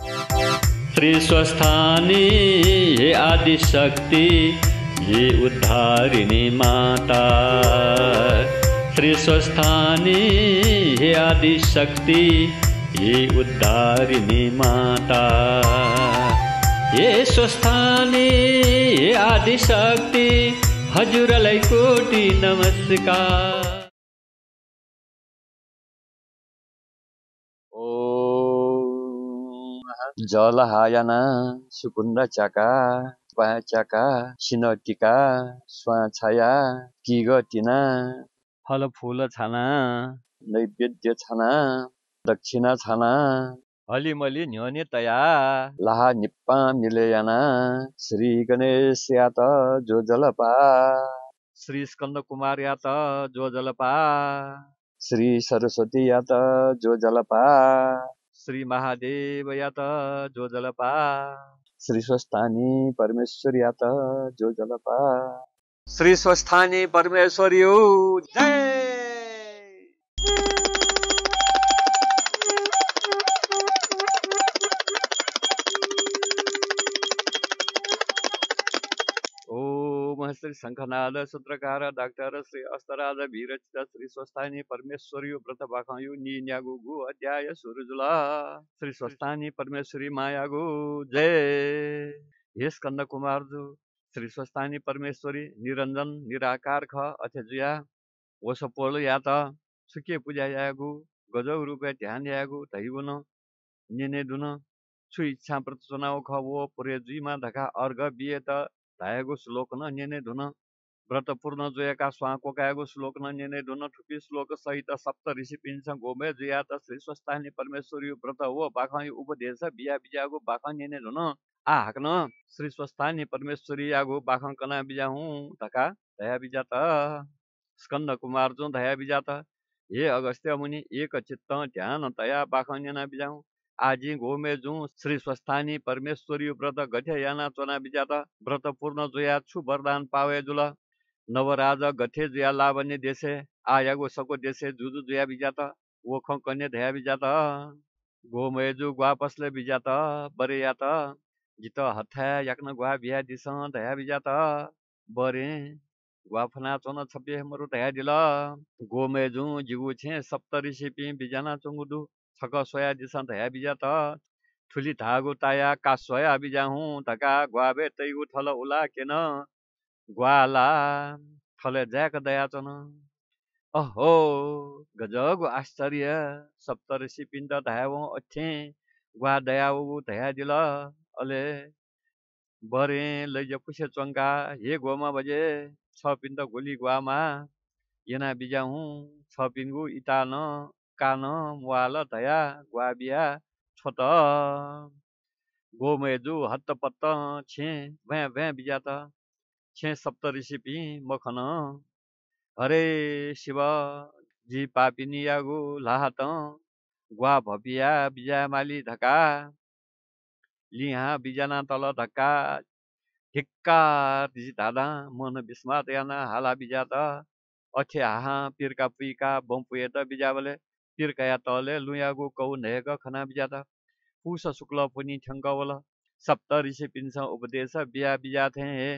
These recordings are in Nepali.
श्री स्वस्थानी ये आदिशक्ति ये उद्धारिणी माता श्री स्वस्थानी ये आदिशक्ति ये उद्धारिणी माता ये स्वस्थानी ये आदि शक्ति हजुरलाई कोटि नमस्कार जलहायना सुकुन्द्र चाका पाचाका सिनटिका स्वाछाया किगटिना फलफुल छाना नैवेद्य छाना दक्षिणा छाना हलिमलि न्योने तया लहा निप्पा मिलेयाना श्री गणेश यात जो जलपा श्री स्कन्द कुमार यात जो जलपा श्री सरस्वती यात जो जलपा श्री महादेव यात जो जलपा श्री स्वस्थानी परमेश्वर यात जो जलपा श्री स्वस्थानी परमेश्वर जय श्री शङ्खनाद सूत्रकार डाक्टर श्री अस्तराज भिरचित श्री स्वस्थानी परमेश्वरी व्रत बाखायु निगु गु अध्याय सुरुजुला श्री स्वस्थानी परमेश्वरी मायागु जय हे स्कन्द कुमारजु श्री स्वस्थानी परमेश्वरी निरञ्जन निराकार ख अथेजुया पोल या त सुके पूजा यागु गजौ रूपे ध्यान यागु धैगुन नेने दुन छु इच्छा प्रचुनाउ ख वो पुरे जुइमा धका अर्घ बिए त धायागो श्लोक न नेने धुन व्रत पूर्ण जोएका स्वाको कायागो श्लोक न नेने धुन ठुपी श्लोक सहित सप्त ऋषि पिन्छ गोमे जुया त श्री स्वस्थानी परमेश्वरी व्रत हो बाख उपदेश बिया बिजागो बाख नेने धुन आ हाक्न श्री स्वस्थानी परमेश्वरी आगो बाख कना बिजा हुँ धका धया बिजा त स्कन्द कुमार जो धया बिजा त हे अगस्त्य मुनि एक चित्त ध्यान तया बाख नेना बिजाउँ आजी आज घोमेजु श्री स्वस्थानी परमेश्वरी व्रत गठेना चोना बिजा व्रत पूर्ण जोया छु वरदान पावेजुल नवराज गठे जुया लावण्य देशे आया गो सको देशे जुजु जुया बिजा वो खो कन्या धया बिजा गोमेजु गुआ पसले बिजा बरे या तीत हथया यकन गुआ बिहा दिस धया बिजा बरे गुआफना चोन छपे मरु धया दिल गोमेजु जीवु छे सप्त ऋषि पी बिजाना चुंगुदू छक सोया दिसा धया बिजा त ठुली धागो ताया सोया बिजा हुँ धका ग्वाबे तै थल उला न ग्वाला थले ज्याक दया चन अहो गजग आश्चर्य सप्त ऋषि पिण्ड धयाव अठे ग्वा दयाउ धया दिल अले बरे लैज पुसे चङ्का हे गोमा बजे छ पिन्द गोली गुवामा येना बिजा हुँ छ पिन्गु इता न कान वाल दया ग्वाबिया छोत गोमेजु हत्तपत्त छे भ्या भ्या बिजात छे सप्त ऋषिपी मखन हरे शिव जी पापिनी यागु लाहात ग्वा भपिया बिजा माली धक्का लिहा बिजाना तल धक्का ढिक्का धादा मन विस्मात याना हाला बिजात अछे हाहा पिर्का पुइका बम्पुए त बिजाबले तिर्काया तले luyago कौ nehega khana bijata शुक्ल शुक्ल पुनि thangkawala सप्त ऋषि पिन्छ उपदेश बिया बिजा थे हे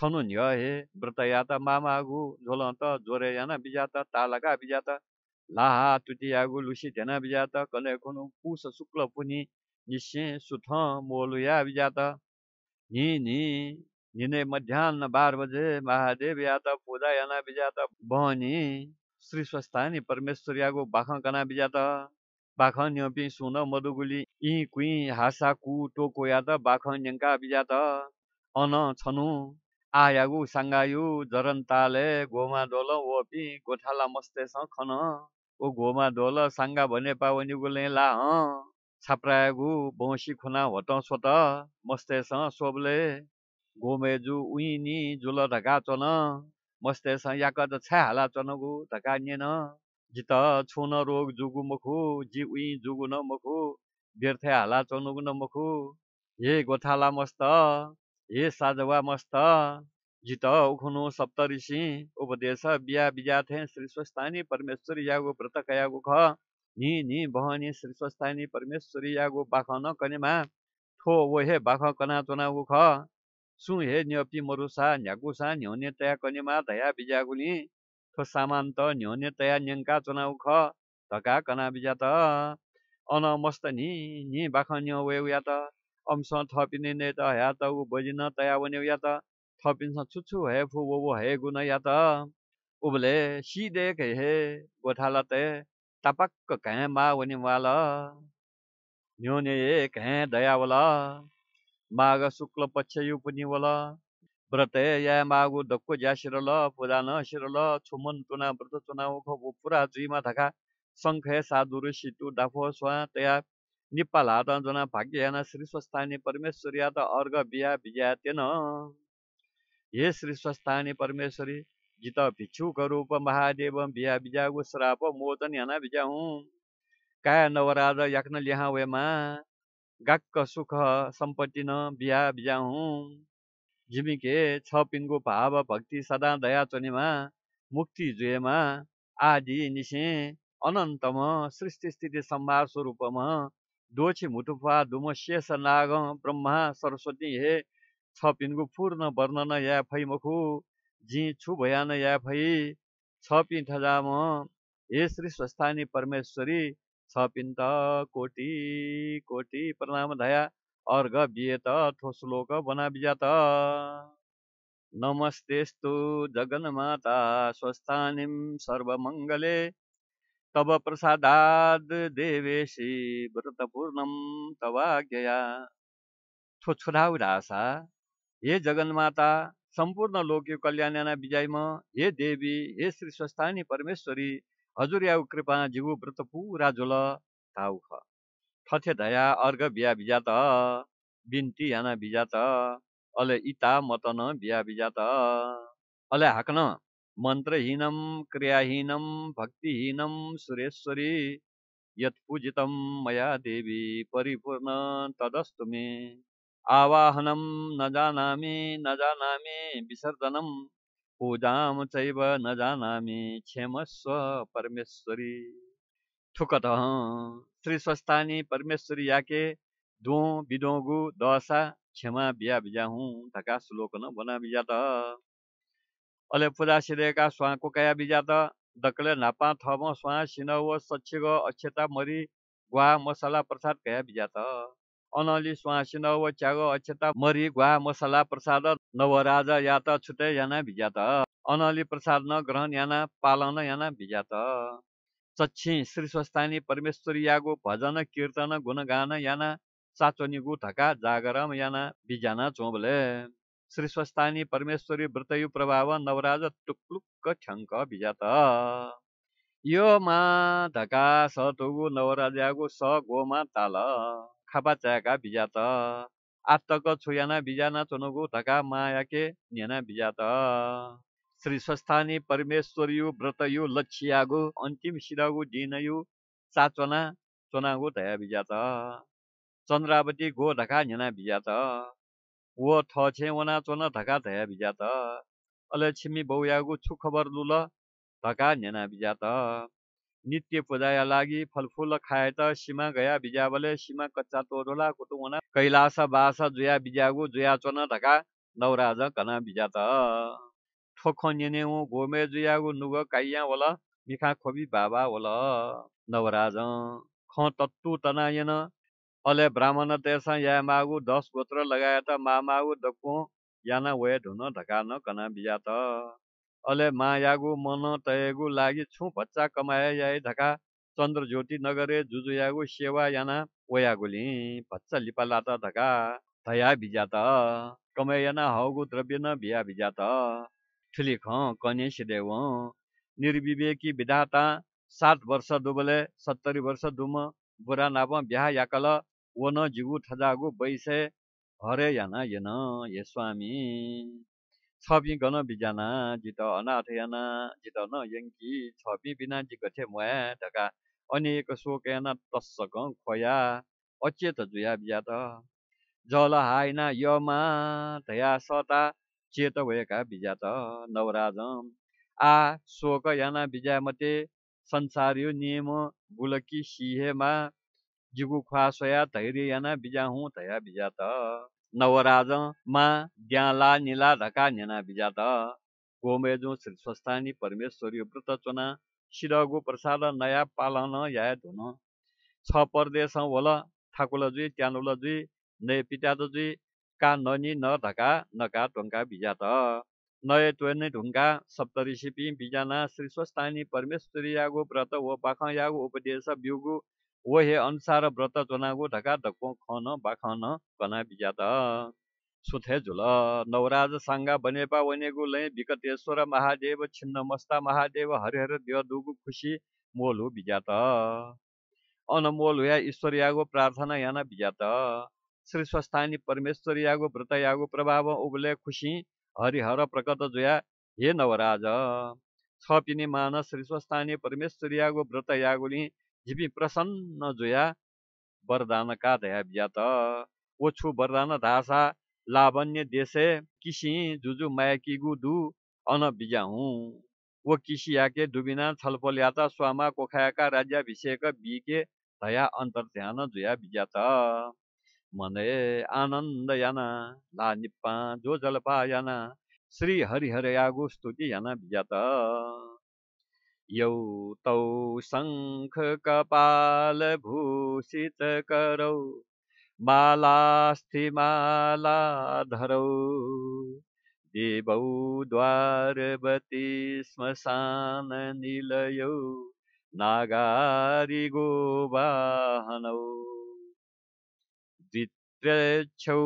छनु नि हे त मामागु झोल झोलन्त जोरे याना बिजाता तालका त लाहा तुतियागु आगु लुसी धेना त कने खनु पुष शुक्ल पुनि निसे सुथ मोलुया त नि नि निने मध्यान्न बार बजे महादेव या त पूजा याना त भनी श्री स्वस्था नि परमेश्वरियाको बाख कना बिजा त बाख न्यपी सुन मधुगुली यी कुई हासा कु टोको या त बाख न्यङ्का बिजा त अन छनु आयागु साङ्गायु जरन्ताले गोमा डोल ओपि गोठाला मस्ते छ खन ओ गोमा डोल साङ्गा भने पाउने गुले ला छाप्रायागु बौँसी खुना होटाउँछ त मस्ते छ सोबले गोमेजु उइनी जुल ढका चन मस्तेसा छ्या हाला चनगु धकान्यन जित न रोग जुगु मखु जी उइ जुगु न मखु बेर्थे हाला चनगु न मखु हे गोथाला मस्त हे साजवा मस्त जित उखुनु सप्त ऋषि उपदेश बिया थे श्री स्वस्थानी परमेश्वरी यागो व्रत कयागो ख नि नि बहनी श्री स्वस्थानी परमेश्वरी यागो बाख न कनेमा ठो ओहे बाख कना चुनागु ख सु हे न्यपि मरुसा न्याकुसा न्यौने तया कनेमा धया बिजागुली त न्यौने तया न्याङ्का चनाउ ख धका कना बिजा त अनमस्त नि नि बाख न्यौ या त अंश थपिने ने त ह्या त ऊ बजिन तया वन्यौ या त थपिन्छ छुच्छु हे फु वो हे गुन या त उबले सिदेख हे गोठाल ते तापक्क कहाँ मा वनिवाल न्योने कहाँ दयावला माघ शुक्ल पक्ष युपनिवल या मागो धक्को ज्या शिरल पुराण शिरल छुमन तुना व्रत चुनाउ खो पुरा जुइमा धका शङ्ख साधुर सितु डाफो स्वा तया निप्पाल हात जना भाग्ययान श्री स्वस्थानी परमेश्वरी त अर्घ बिया विजया तेन हे श्री स्वस्थानी परमेश्वरी जित भिक्षुक रूप महादेव बिया बिजागु श्राप मोदन याना बिजाहुँ काया नवराज याक्न लिहा वेमा गाक्क सुख सम्पत्ति न बिहा हुँ झिमिके छ पिङ्गु भाव भक्ति सदा दया चोनीमा मुक्ति जुएमा आदि निसे अनन्तम सृष्टि स्थिति सम्भार स्वरूपम डोछी मुटुफा धुम शेष नाग ब्रह्मा सरस्वती हे छ पिङ्गो पूर्ण वर्णन या फै मुखु जी छु भयान या फै छ पिठजाम हे श्री स्वस्थानी परमेश्वरी सपिंता कोटि कोटि प्रणाम धया और गीयता ठोसलोक बना जाता नमस्तेस्तु जगन माता स्वस्थानी सर्वमंगले तब प्रसादाद देवेशी व्रतपूर्णम तवाज्ञया छोछुराउरासा हे जगन्माता संपूर्ण लोक कल्याणाना विजयम हे देवी हे श्री स्वस्थानी परमेश्वरी हजुर याउ कृपा जिउ व्रत पुरा झोल ताउ खथे धया अर्घ बिहा बिजा बिन्ती याना बिजा त अले इता मतन बिहा बिजा त अले हाक्न मन्त्रहीनम क्रियाहीनम भक्तिहीनम सुरेश्वरी पूजितम मया देवी परिपूर्ण तदस्तु मे आवाहनम न जानामि न जानामि विसर्जनम पूजाम चैव न जानामी क्षेमस्व परमेश्वरी ठुकत श्री स्वस्थानी परमेश्वरी याके दो बिडोगु दशा क्षमा बिया बिजा हुँ धका श्लोक न बना बिजा त अले पूजा सिरेका स्वाको कया बिजा त दकले नापा थम स्वा सिनव व अक्षता मरी गुवा मसाला प्रसाद कया बिजा त अनली सुहासी व च्यागो अक्षता मरि ग्वा मसला प्रसाद नवराज यात छुटे याना भिजात अनली प्रसाद न ग्रहण याना पालन याना भिजात चक्षी श्री स्वस्तानी परमेश्वरी यागो भजन कीर्तन गुणगान याना साचोनिगु ढका जागरम याना बिजाना चोबले श्री स्वस्तानी परमेश्वरी व्रतयु प्रभाव नवराज टुक्लुक्क ठ्याङ्क भिजात यो मा धका सतुगु नवराजागु स गोमा ताल खापा 가봤자가 आत्तक 아따가 초야나 비자나 저노고 다가 마야게 बिजा त श्री स्वस्थानी परमेश्वर यु व्रत यु लक्ष्यागो अन्तिम सिरागो डिनयु साचना चोनागो धया त चन्द्रावती गो ढका बिजा बिजात वो थ छे वना चोना ढका धया त अलक्ष्मी बौयागो छु खबर लुल ढका बिजा त नित्य पूजाया लागि फलफूल त सीमा गया बिजावले सीमा कच्चा तोरोला कुटुङना कैलास बास जुया बिजागु जुया चन ढका नौराज कना बिजा त ठोख गोमे जुयागु नुग काइया वल मिखा खोबी बाबा वल नवराज ख तत्तु तनायन अले ब्राह्मण तेसा या मागु दस गोत्र लगाए त मामागु दक्को याना वे ढुन ढका न कना बिजा त अले मायागु मन तयगु लागि छु बच्चा कमाए याए धका चन्द्र ज्योति नगरे जुजुयागु सेवा याना ओयागुली बच्चा लिपा लाता धका धया त कमयना हौगु द्रव्य न बिया भिया भिजात ठुलिख कनेश देव निर्विवेकी विधाता सात वर्ष दुबले सत्तरी वर्ष दुम बुरा नाप बिहा याकल वन जिगु थजागु बैसे हरे याना यन हे स्वामी छवि घन बिजाना जित अनाथ जित न यङ्की बिना खोया अचेत जुया बिजात जल हाइना यमा धया सता चेत भएका बिजात आ शोक याना बिजा मते संसारियो नियम बुलकी सिहेमा जिगु खुवासया धैर्य याना बिजाहु धया बिजात नवराजमा ज्ञाला निला ढका नेना बिजात गोमेजो श्री स्वस्थानी परमेश्वरी व्रत चुना शिरगो प्रसाद नयाँ पालन या धुन छ परदेश होला ठाकुरजु त्यानुलजु नय पिताजु का ननी न ढका नका टोङ्का बिजात नय त्वेन ढुङ्गा सप्त ऋषिपी बिजाना श्री स्वस्थानी परमेश्वरी यागो व्रत हो पाख यागो उपदेश बिउगु ओहे अनुसार व्रत चोनागो ढका ढको खन बाखन कना बिजात सुथे झुल नवराज साङ्गा बनेपा वनेगु लै विकटेश्वर महादेव छिन्न मस्ता महादेव हरिहर देव दुगु खुसी मोल हो अनमोल या ईश्वर प्रार्थना याना बिजात श्री स्वस्थानी परमेश्वर यागो व्रत यागो प्रभाव उबले खुसी हरिहर प्रकट जोया हे नवराज छ पिनी मान श्री स्वस्थानी परमेश्वर यागो व्रत यागुली झिपी प्रसन्न जोया वरदानका दया त ओछु वरदान धासा लावण्य देशे किसी जुजु मायाकी गुदु अन बिजाहुँ ओ किसियाके याके दुबिना छलफल त स्वामा कोखायाका राज्याभिषेक बिके धया अन्तर ध्यान जोया बिजात मने आनन्द याना ला निप्पा जो जलपा याना श्री हरिहर यागु स्तुति याना बिजात यौ तौ शङ्खकपालभूषितकरौ मालास्थिमालाधरौ देवौ द्वारवती श्मशाननिलयौ नागारिगोवाहनौ द्वित्रच्छौ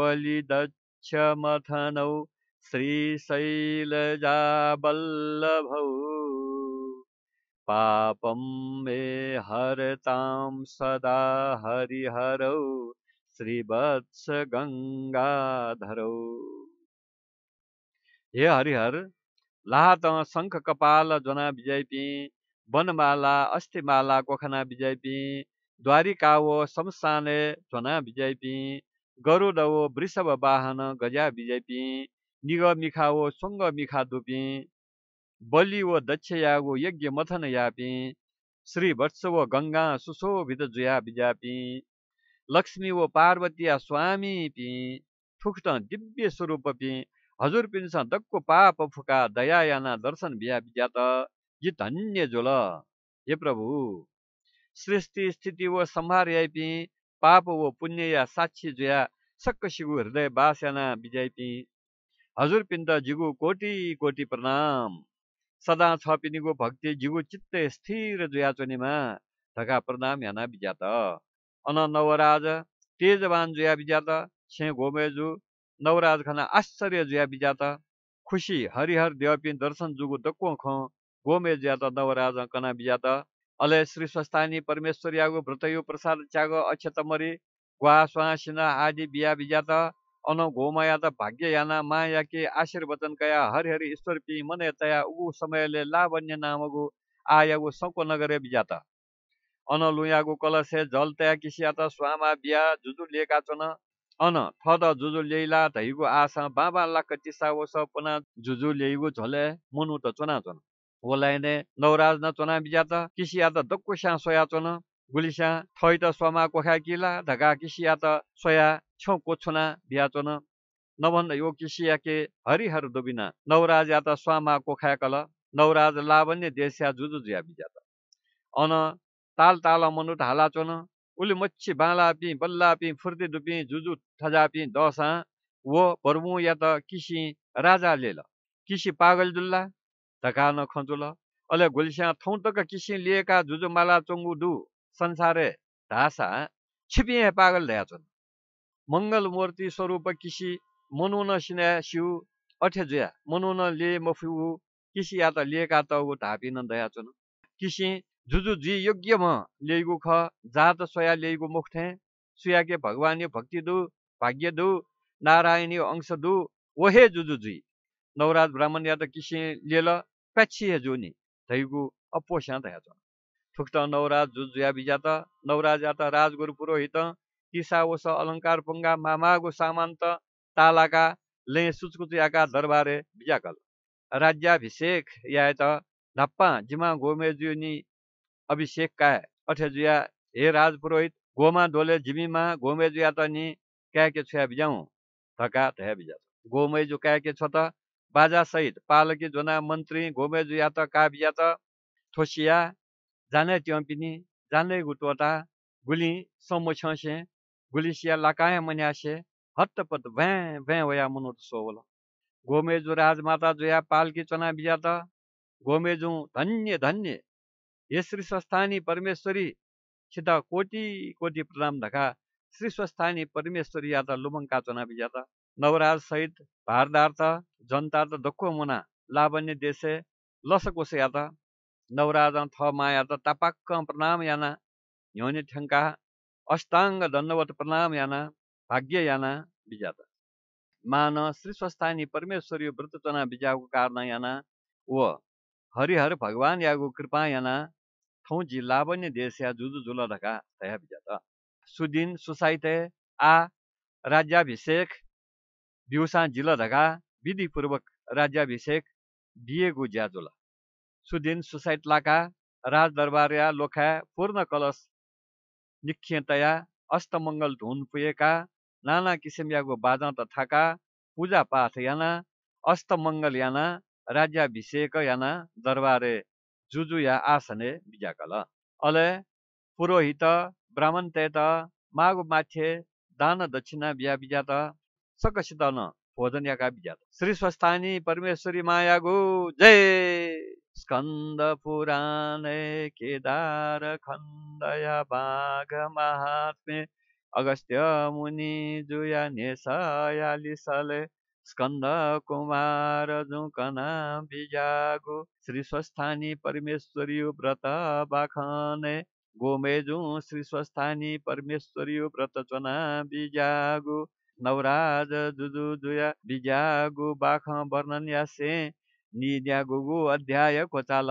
बलिदच्छमथनौ श्रीशैलजावल्लभौ पापम मे हरताम सदा हरिहरौ श्रीवत्स गङ्गाधरौ हे हरिहर लाहात शङ्ख कपाल जना विजयपी वनमाला अस्थिमाला कोखना विजयपी द्वारिकावो शमशाने जना विजयपी गरुडवो वृषभ वाहन गजा विजयपी निग वो मिखा दुपी ಬಲಿ दक्षयागो यज्ञ मथन यापी श्री वत्स व ಗಂಗಾ सुशोभित जुया ಬಿಜಾಪಿ लक्ष्मी व पार्वतीया स्वामी पि फुक्ट दिव्य स्वरूप पि हजुर पिन्छ दक्को पाप फुका दयायाना दर्शन बिहा बिजात यी धन्य जोल हे प्रभु सृष्टि स्थिति व संहार यापि पाप व पुण्य या साक्षी जुया सक्क सिगु हृदय बासयाना बिजाइपी हजुर पिन्द जिगु कोटि कोटि प्रणाम सदा छपिनीको भक्ति जिउ चित्त स्थिर जुयाचोनीमा धका प्रणाम याना विज्ञात अन नवराज तेजवान जुया विज्ञात छे गोमेजु नवराज खना आश्चर्य जुया विज्ञात खुसी हरिहर देवपि दर्शन जुगु दक्को ख गोमे ज्यात नवराज कना विज्ञात अले श्री स्वस्थानी परमेश्वर यागु व्रतयो प्रसाद च्याग अक्षतमरी ग्वा स्वासिना आदि बिया विज्ञात अन घोमाया त भाग्य याना माया के आशीर्वचन कया हरिहरि ईश्वर पि मने तया उगु समयले लावण्य नामगु आयगु सको नगरे बिजात अन लुयागु कलसे जल तया किसिया त स्वामा बिया जुजु लिएका छन अन थद जुजु लेइला धैगु आशा बाबा लाख तिसा वस पना जुजु लेइगु झले मुनु त चना चन ओलाइने नवराज न चना बिजात किसिया त दक्कुसा सोया चन गुलिसा थै त स्वामा कोखा किला धगा किसिया त सोया छेउ कोछुना बिहाचोन नभन्दा यो किसियाके हरिहर दोबिना नवराज या त स्वामा कल नवराज लावण्य देश्या जुजु जुया त अन ताल ताल मनुट हालाचोन उसले मच्छी बालापी बल्लापी फुर्ती डुपी जुजु ठजापी दसा वो बर्मु या त किसी राजा लेल किसी पागल जुल्ला धका न अलि अले घुल्स्या थौतक किसी लिएका जुजुमाला चोङ्गु डु संसारे ढासा छिपिए पागल ल्याचोन् मंगलमूर्ति स्वरूप किसी मनोन जुया मनोन ले मफु किसी या त लिएका त ऊ ढापिन दयाचुन किसी जुजु जी योग्य म लेगु ख जात सोया लेगु मुखठे सुयाके भगवानी भक्ति दु भाग्य दु नारायणी अंश दु ओहे जुजु जी नवराज ब्राह्मण या त किसी लेल हे जुनी धैगु अपोस्या दयाचुन थुक्त नवराज जुजुया बिजा त नवराज या त राजगुरु पुरोहित किसा ओस अलङ्कार पङ्गा मामागो सामान्त तालाका ले सुचकुचुयाका दरबारे बियाकल राज्याभिषेक या त धप्पा जिमा गोमेजुनी अभिषेक काय अठेजुया हे राज पुरोहित गोमा डोले जिमीमा गोमेजुया त नि क्या के छुया बिजाउ धका थया बिजा गोमेजु क्या के छ त बाजासहित पालकी जोना मन्त्री गोमेजुया त का बिजा त ठोसिया जाने ट्यम्पिनी जाने गुटवटा गुली समो गुलिशियाला काय म्हणे असे हत्तपत भैं भॅ वया म्हणून सोवला गोमेजु राजमाता जोया पालकी चना बिजाता गोमेजू धन्य धन्य ये श्री स्वस्थानी परमेश्वरी सीधा कोटि कोटी प्रणाम धका श्री स्वस्थानी परमेश्वरी आता लुमंका चना बिजाता नवराज सहित भारदार्ता जनता त दखो मुना लावण्य देशे लसकोसे आता नवराज थ माया त प्रणाम याना ह्योने ठ्याङ्का अष्टाङ्ग दण्डवत प्रणाम याना भाग्य याना विजाता मान श्री स्वस्थानी परमेश्वरी व्रतचना विजाको कारण याना व हरिहर भगवान यागो कृपा याना थौजी लावण्य देश या जुजु जुल ढका तया विजात सुदिन सुसाइते आ राज्याभिषेक दिउसा जिल ढका विधिपूर्वक राज्याभिषेक दिएको ज्याजुला सुदिन सुसाइट लाका राजदरबार या लोखा पूर्ण कलश निखेतया अष्टमङ्गल धुन पुगेका नाना किसिमयाको बाजा तथाका पूजापाठ याना अष्टमङ्गल याना राज्याभिषेक याना दरबारे जुजु या आसने बिजाकल अले पुरोहित ब्राह्मण तेत माघ माथे दान दक्षिणा बिया बिजात सकसित न भोजन याका बिजात श्री स्वस्थानी परमेश्वरी मायागु जय स्कन्द अगस्त्य मुनि जुया स्कन्द स्कन्द कुमार जुकना बिजागु श्री स्वस्थानी परमेश्वरी व्रत बाखने श्री स्वस्थानी परमेश्वरी व्रत चना बिजागु नवराज जुजु जुया बिजागु बाख वर्णन्यासे ನೀನ್ಯಾಗೂ ಅಧ್ಯಾಯ ಕೊತಾಲ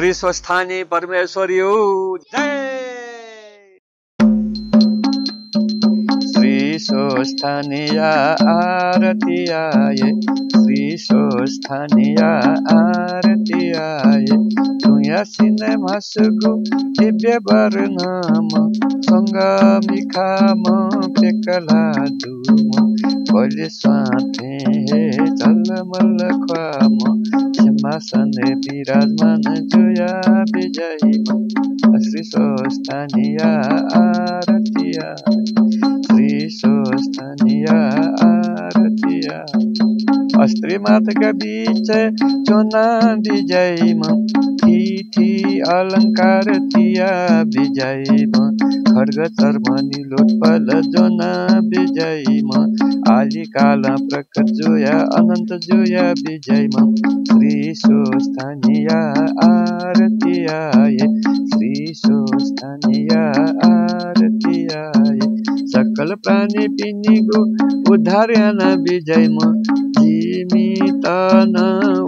श्री स्वस्थानी परमेश्वरी श्री स्वस्थानिया आरती आये श्री स्वस्थानिया आरती आये Nyasinemasagu Dibya Baranama Sangamikama Pekaladuma Koli Swati Talamala Kwama Shimasane Birasmana Joya Vijayima Sri Sostaniya Aratiya Sri Sostaniya Aratiya अस्त्री मातका बीच सोना बिजयमा थिथि अलङ्कार थिया विजयमा खड्ग चर्मनी लोटपल जोना बिजयमा आली काला प्रकट जोया अनन्त जोया विजयमा श्री सोस्थानीय आरतिया श्री सोस्थानीय आरतिया सकल प्राणी पिनीको उद्धार न विजय म तिमी तन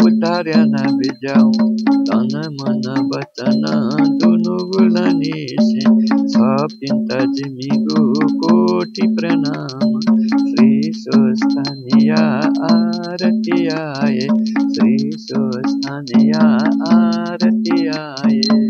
उद्धार न बिजाउ तन मन वचन दुनु गुणनी निसे सपिन्त जिमिगो कोटि प्रणाम श्री स्वस्थानीय आरती आए श्री स्वस्थानीय आरती आए